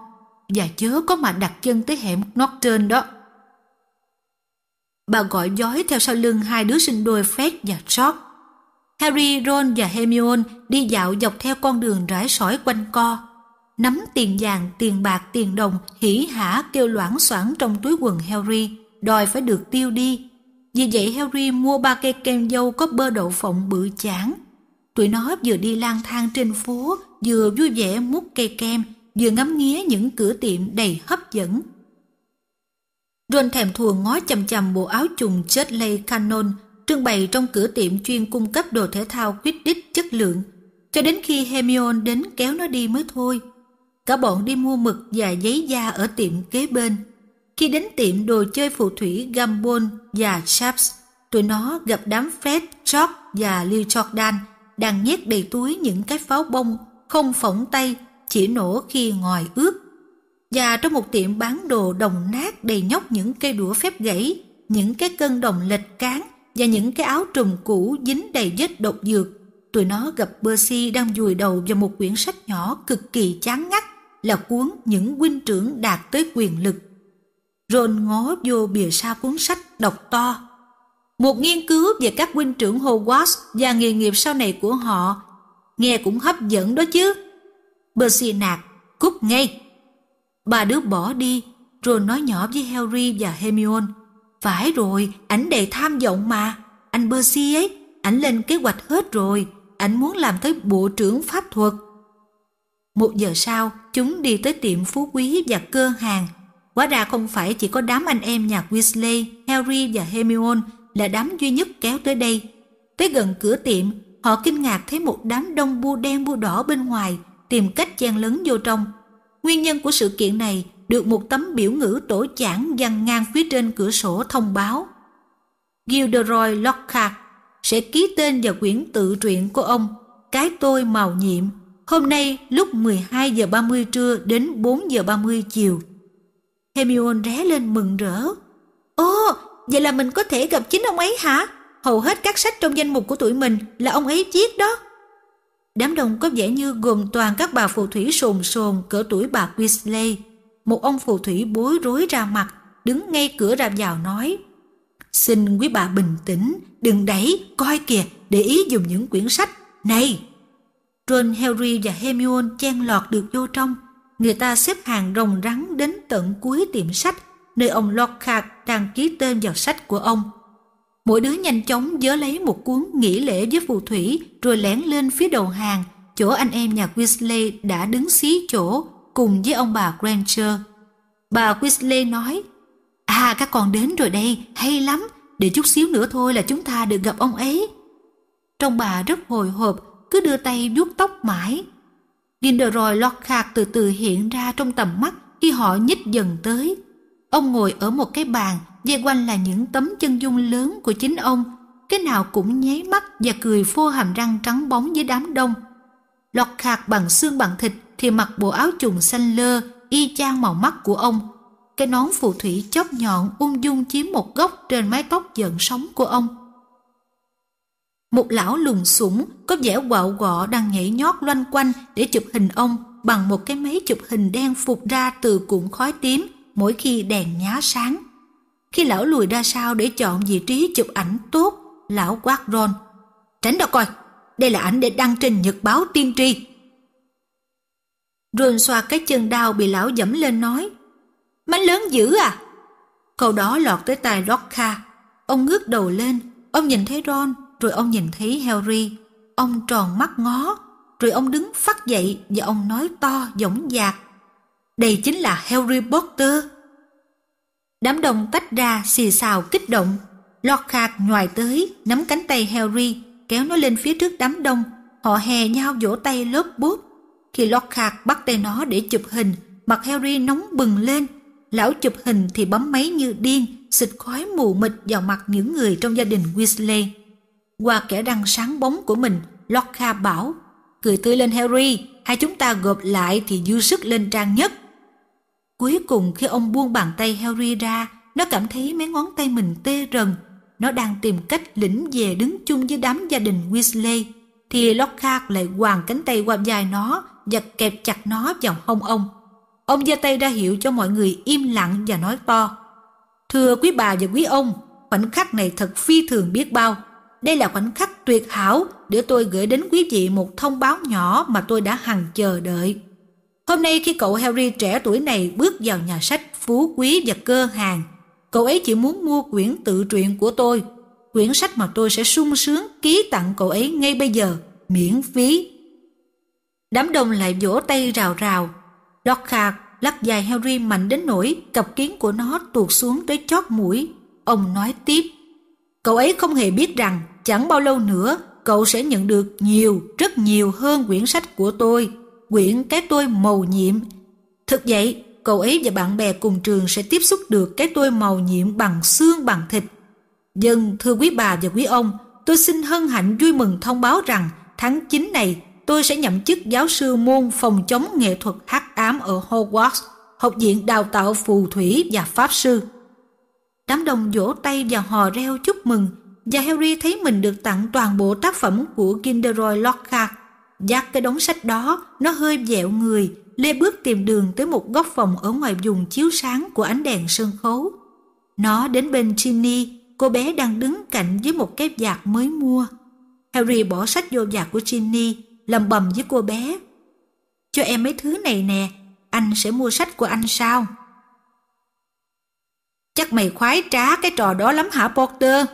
Và chớ có mà đặt chân tới hẻm nót trên đó. Bà gọi giói theo sau lưng hai đứa sinh đôi Fred và George. Harry, Ron và Hermione đi dạo dọc theo con đường rải sỏi quanh co. Nắm tiền vàng, tiền bạc, tiền đồng hỉ hả kêu loãng xoảng trong túi quần Harry, đòi phải được tiêu đi vì vậy Harry mua ba cây kem dâu có bơ đậu phộng bự chản. Tụi nó vừa đi lang thang trên phố, vừa vui vẻ múc cây kem, vừa ngắm nghía những cửa tiệm đầy hấp dẫn. Ron thèm thuồng ngó chầm chầm bộ áo trùng lây canon trưng bày trong cửa tiệm chuyên cung cấp đồ thể thao quyết đích chất lượng, cho đến khi Hermione đến kéo nó đi mới thôi. Cả bọn đi mua mực và giấy da ở tiệm kế bên – khi đến tiệm đồ chơi phù thủy Gambon và Shaps, tụi nó gặp đám Fred, George và Lil Jordan đang nhét đầy túi những cái pháo bông không phỏng tay, chỉ nổ khi ngòi ướt. Và trong một tiệm bán đồ đồng nát đầy nhóc những cây đũa phép gãy, những cái cân đồng lệch cán và những cái áo trùm cũ dính đầy vết độc dược. Tụi nó gặp Percy đang vùi đầu vào một quyển sách nhỏ cực kỳ chán ngắt là cuốn những huynh trưởng đạt tới quyền lực Ron ngó vô bìa sau cuốn sách đọc to. Một nghiên cứu về các huynh trưởng Hogwarts và nghề nghiệp sau này của họ nghe cũng hấp dẫn đó chứ. Percy nạt, cút ngay. Ba đứa bỏ đi, Ron nói nhỏ với Harry và Hermione. Phải rồi, ảnh đầy tham vọng mà. Anh Percy ấy, ảnh lên kế hoạch hết rồi. Ảnh muốn làm tới bộ trưởng pháp thuật. Một giờ sau, chúng đi tới tiệm phú quý và cơ hàng Quả ra không phải chỉ có đám anh em nhà Weasley, Harry và Hermione là đám duy nhất kéo tới đây. Tới gần cửa tiệm, họ kinh ngạc thấy một đám đông bu đen bu đỏ bên ngoài tìm cách chen lấn vô trong. Nguyên nhân của sự kiện này được một tấm biểu ngữ tổ chản dằn ngang phía trên cửa sổ thông báo. Gilderoy Lockhart sẽ ký tên vào quyển tự truyện của ông Cái tôi màu nhiệm hôm nay lúc 12 giờ 30 trưa đến 4 giờ 30 chiều. Hermione ré lên mừng rỡ. Ồ, vậy là mình có thể gặp chính ông ấy hả? Hầu hết các sách trong danh mục của tuổi mình là ông ấy viết đó. Đám đông có vẻ như gồm toàn các bà phù thủy sồn sồn cỡ tuổi bà Weasley. Một ông phù thủy bối rối ra mặt, đứng ngay cửa ra vào nói. Xin quý bà bình tĩnh, đừng đẩy, coi kìa, để ý dùng những quyển sách. Này! Ron, Harry và Hermione chen lọt được vô trong, người ta xếp hàng rồng rắn đến tận cuối tiệm sách nơi ông Lockhart đang ký tên vào sách của ông. Mỗi đứa nhanh chóng dớ lấy một cuốn nghỉ lễ với phù thủy rồi lén lên phía đầu hàng, chỗ anh em nhà Weasley đã đứng xí chỗ cùng với ông bà Granger. Bà Weasley nói, À các con đến rồi đây, hay lắm, để chút xíu nữa thôi là chúng ta được gặp ông ấy. Trong bà rất hồi hộp, cứ đưa tay vuốt tóc mãi, Gilderoy Lockhart từ từ hiện ra trong tầm mắt khi họ nhích dần tới. Ông ngồi ở một cái bàn, dây quanh là những tấm chân dung lớn của chính ông, cái nào cũng nháy mắt và cười phô hàm răng trắng bóng với đám đông. Lockhart bằng xương bằng thịt thì mặc bộ áo trùng xanh lơ, y chang màu mắt của ông. Cái nón phù thủy chóp nhọn ung dung chiếm một góc trên mái tóc giận sóng của ông một lão lùn sủng có vẻ quạo quọ đang nhảy nhót loanh quanh để chụp hình ông bằng một cái máy chụp hình đen phục ra từ cuộn khói tím mỗi khi đèn nhá sáng. Khi lão lùi ra sau để chọn vị trí chụp ảnh tốt, lão quát Ron. Tránh đó coi, đây là ảnh để đăng trên nhật báo tiên tri. Ron xoa cái chân đau bị lão dẫm lên nói. Mánh lớn dữ à? Câu đó lọt tới tai Rocca. Ông ngước đầu lên, ông nhìn thấy Ron rồi ông nhìn thấy Harry. Ông tròn mắt ngó, rồi ông đứng phát dậy và ông nói to dõng dạc. Đây chính là Harry Potter. Đám đông tách ra xì xào kích động. lockhart khạc ngoài tới, nắm cánh tay Harry, kéo nó lên phía trước đám đông. Họ hè nhau vỗ tay lớp bút. Khi lockhart bắt tay nó để chụp hình, mặt Harry nóng bừng lên. Lão chụp hình thì bấm máy như điên, xịt khói mù mịt vào mặt những người trong gia đình Weasley qua kẻ răng sáng bóng của mình, Lorca bảo, cười tươi lên Harry, hai chúng ta gộp lại thì dư sức lên trang nhất. Cuối cùng khi ông buông bàn tay Harry ra, nó cảm thấy mấy ngón tay mình tê rần. Nó đang tìm cách lĩnh về đứng chung với đám gia đình Weasley. Thì Lockhart lại hoàng cánh tay qua dài nó và kẹp chặt nó vào hông ông. Ông giơ tay ra hiệu cho mọi người im lặng và nói to. Thưa quý bà và quý ông, khoảnh khắc này thật phi thường biết bao đây là khoảnh khắc tuyệt hảo để tôi gửi đến quý vị một thông báo nhỏ mà tôi đã hằng chờ đợi. Hôm nay khi cậu Harry trẻ tuổi này bước vào nhà sách phú quý và cơ hàng, cậu ấy chỉ muốn mua quyển tự truyện của tôi, quyển sách mà tôi sẽ sung sướng ký tặng cậu ấy ngay bây giờ, miễn phí. Đám đông lại vỗ tay rào rào. Lockhart lắc dài Harry mạnh đến nỗi cặp kiến của nó tuột xuống tới chót mũi. Ông nói tiếp. Cậu ấy không hề biết rằng chẳng bao lâu nữa cậu sẽ nhận được nhiều, rất nhiều hơn quyển sách của tôi, quyển Cái tôi màu nhiệm. Thực vậy, cậu ấy và bạn bè cùng trường sẽ tiếp xúc được cái tôi màu nhiệm bằng xương bằng thịt. Dân, thưa quý bà và quý ông, tôi xin hân hạnh vui mừng thông báo rằng tháng 9 này tôi sẽ nhậm chức giáo sư môn phòng chống nghệ thuật hắc ám ở Hogwarts, Học viện Đào tạo Phù Thủy và Pháp Sư. Đám đông vỗ tay và hò reo chúc mừng – và Harry thấy mình được tặng toàn bộ tác phẩm của Kinderoy Lockhart. Dắt cái đống sách đó, nó hơi dẹo người, lê bước tìm đường tới một góc phòng ở ngoài vùng chiếu sáng của ánh đèn sân khấu. Nó đến bên Ginny, cô bé đang đứng cạnh với một cái vạt mới mua. Harry bỏ sách vô vạt của Ginny, lầm bầm với cô bé. Cho em mấy thứ này nè, anh sẽ mua sách của anh sao? Chắc mày khoái trá cái trò đó lắm hả Potter?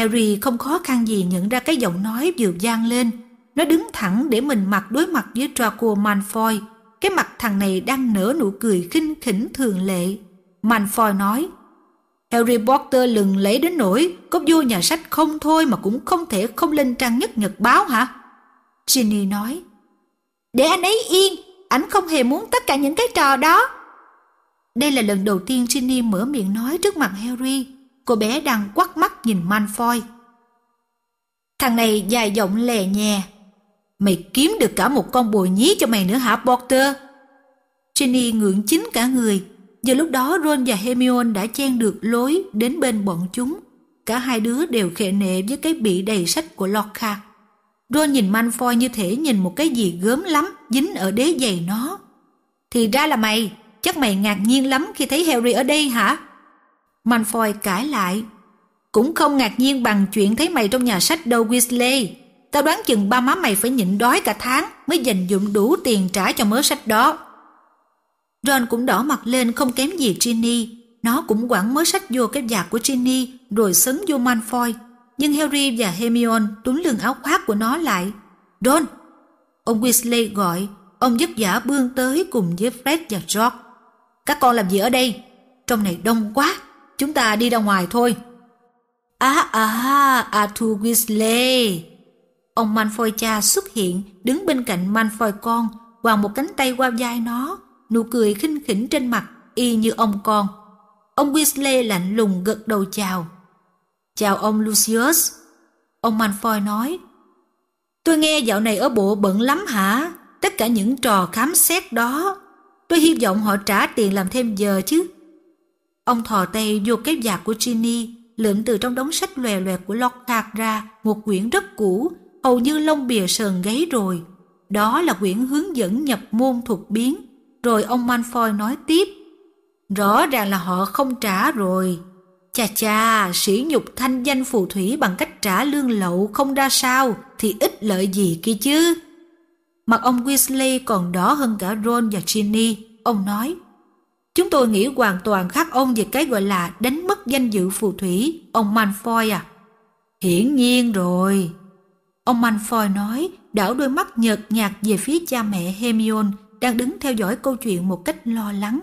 Harry không khó khăn gì nhận ra cái giọng nói vừa gian lên. Nó đứng thẳng để mình mặt đối mặt với Draco Malfoy. Cái mặt thằng này đang nở nụ cười khinh khỉnh thường lệ. Malfoy nói, Harry Potter lừng lấy đến nỗi có vô nhà sách không thôi mà cũng không thể không lên trang nhất nhật báo hả? Ginny nói, Để anh ấy yên, ảnh không hề muốn tất cả những cái trò đó. Đây là lần đầu tiên Ginny mở miệng nói trước mặt Harry cô bé đang quắc mắt nhìn Malfoy. Thằng này dài giọng lè nhè. Mày kiếm được cả một con bồ nhí cho mày nữa hả Potter? Ginny ngưỡng chín cả người. Giờ lúc đó Ron và Hermione đã chen được lối đến bên bọn chúng. Cả hai đứa đều khệ nệ với cái bị đầy sách của Lockhart. Ron nhìn Malfoy như thể nhìn một cái gì gớm lắm dính ở đế giày nó. Thì ra là mày, chắc mày ngạc nhiên lắm khi thấy Harry ở đây hả? Malfoy cãi lại. Cũng không ngạc nhiên bằng chuyện thấy mày trong nhà sách đâu Weasley. Tao đoán chừng ba má mày phải nhịn đói cả tháng mới dành dụm đủ tiền trả cho mớ sách đó. Ron cũng đỏ mặt lên không kém gì Ginny. Nó cũng quẳng mớ sách vô cái giạc của Ginny rồi sấn vô Malfoy. Nhưng Harry và Hermione túm lưng áo khoác của nó lại. Ron! Ông Weasley gọi. Ông giúp giả bươn tới cùng với Fred và George. Các con làm gì ở đây? Trong này đông quá chúng ta đi ra ngoài thôi. À à, Arthur Weasley. Ông Malfoy cha xuất hiện, đứng bên cạnh Malfoy con, quàng một cánh tay qua vai nó, nụ cười khinh khỉnh trên mặt, y như ông con. Ông Weasley lạnh lùng gật đầu chào. Chào ông Lucius. Ông Malfoy nói. Tôi nghe dạo này ở bộ bận lắm hả? Tất cả những trò khám xét đó. Tôi hy vọng họ trả tiền làm thêm giờ chứ Ông thò tay vô cái giạc của Ginny, lượm từ trong đống sách lòe loẹt của Lockhart ra một quyển rất cũ, hầu như lông bìa sờn gáy rồi. Đó là quyển hướng dẫn nhập môn thuộc biến. Rồi ông Manfoy nói tiếp, rõ ràng là họ không trả rồi. Chà chà, sỉ nhục thanh danh phù thủy bằng cách trả lương lậu không ra sao thì ít lợi gì kia chứ. Mặt ông Weasley còn đỏ hơn cả Ron và Ginny. Ông nói, Chúng tôi nghĩ hoàn toàn khác ông về cái gọi là đánh mất danh dự phù thủy, ông Manfoy à. Hiển nhiên rồi. Ông Manfoy nói, đảo đôi mắt nhợt nhạt về phía cha mẹ Hermione đang đứng theo dõi câu chuyện một cách lo lắng.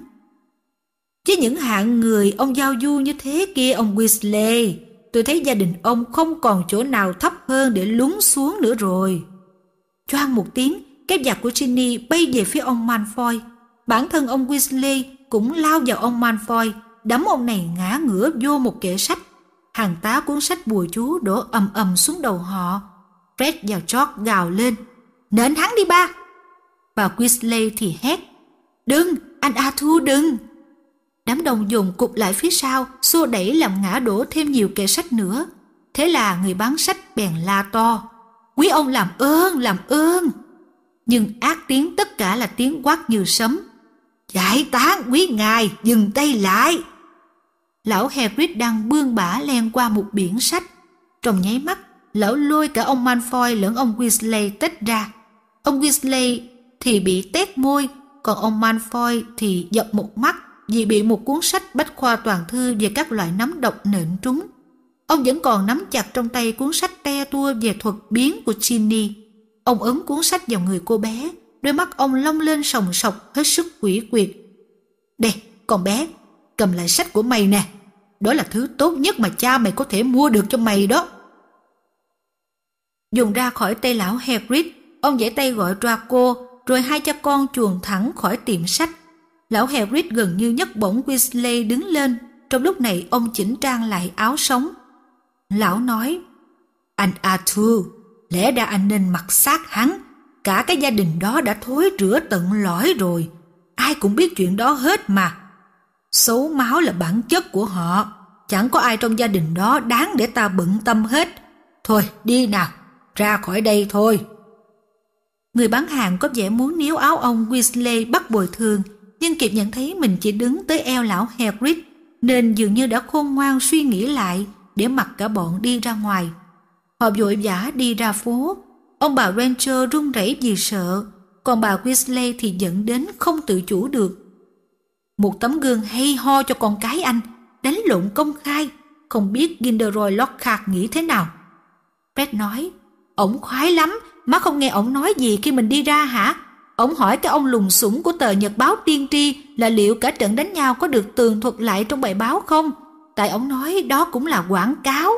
chứ những hạng người ông giao du như thế kia ông Weasley, tôi thấy gia đình ông không còn chỗ nào thấp hơn để lún xuống nữa rồi. Choang một tiếng, cái giặc của Ginny bay về phía ông Malfoy. Bản thân ông Weasley cũng lao vào ông Malfoy, đấm ông này ngã ngửa vô một kệ sách. Hàng tá cuốn sách bùa chú đổ ầm ầm xuống đầu họ. Fred và George gào lên. Nện hắn đi ba! Bà Weasley thì hét. Đừng! Anh Arthur đừng! Đám đông dùng cục lại phía sau, xô đẩy làm ngã đổ thêm nhiều kệ sách nữa. Thế là người bán sách bèn la to. Quý ông làm ơn, làm ơn! Nhưng ác tiếng tất cả là tiếng quát như sấm, Giải tán quý ngài, dừng tay lại. Lão Hagrid đang bươn bả len qua một biển sách. Trong nháy mắt, lão lôi cả ông Malfoy lẫn ông Weasley tách ra. Ông Weasley thì bị tét môi, còn ông Malfoy thì giật một mắt vì bị một cuốn sách bách khoa toàn thư về các loại nấm độc nện trúng. Ông vẫn còn nắm chặt trong tay cuốn sách te tua về thuật biến của Ginny. Ông ấn cuốn sách vào người cô bé, đôi mắt ông long lên sòng sọc hết sức quỷ quyệt. Đây, con bé, cầm lại sách của mày nè. Đó là thứ tốt nhất mà cha mày có thể mua được cho mày đó. Dùng ra khỏi tay lão Hagrid, ông giãy tay gọi ra cô, rồi hai cha con chuồn thẳng khỏi tiệm sách. Lão Hagrid gần như nhấc bổng Weasley đứng lên, trong lúc này ông chỉnh trang lại áo sống. Lão nói, anh Arthur, lẽ ra anh nên mặc xác hắn Cả cái gia đình đó đã thối rửa tận lõi rồi. Ai cũng biết chuyện đó hết mà. Xấu máu là bản chất của họ. Chẳng có ai trong gia đình đó đáng để ta bận tâm hết. Thôi đi nào, ra khỏi đây thôi. Người bán hàng có vẻ muốn níu áo ông Weasley bắt bồi thường, nhưng kịp nhận thấy mình chỉ đứng tới eo lão Hagrid, nên dường như đã khôn ngoan suy nghĩ lại để mặc cả bọn đi ra ngoài. Họ vội vã đi ra phố, Ông bà Ranger run rẩy vì sợ, còn bà Weasley thì dẫn đến không tự chủ được. Một tấm gương hay ho cho con cái anh, đánh lộn công khai, không biết Gilderoy Lockhart nghĩ thế nào. pet nói, ổng khoái lắm, má không nghe ổng nói gì khi mình đi ra hả? Ổng hỏi cái ông lùng sủng của tờ Nhật báo Tiên Tri là liệu cả trận đánh nhau có được tường thuật lại trong bài báo không? Tại ổng nói đó cũng là quảng cáo.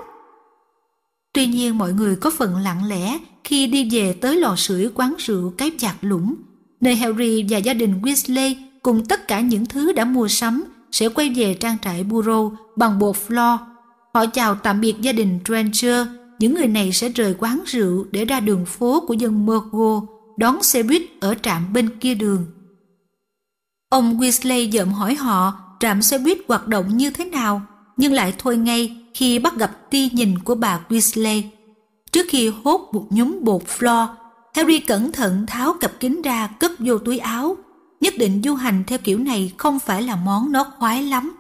Tuy nhiên mọi người có phần lặng lẽ khi đi về tới lò sưởi quán rượu cái chặt lũng, nơi Harry và gia đình Weasley cùng tất cả những thứ đã mua sắm sẽ quay về trang trại bureau bằng bột floor. Họ chào tạm biệt gia đình Granger, những người này sẽ rời quán rượu để ra đường phố của dân Mergo, đón xe buýt ở trạm bên kia đường. Ông Weasley dợm hỏi họ trạm xe buýt hoạt động như thế nào, nhưng lại thôi ngay khi bắt gặp tia nhìn của bà Weasley. Trước khi hốt một nhúm bột flo, Harry cẩn thận tháo cặp kính ra cất vô túi áo. Nhất định du hành theo kiểu này không phải là món nó khoái lắm.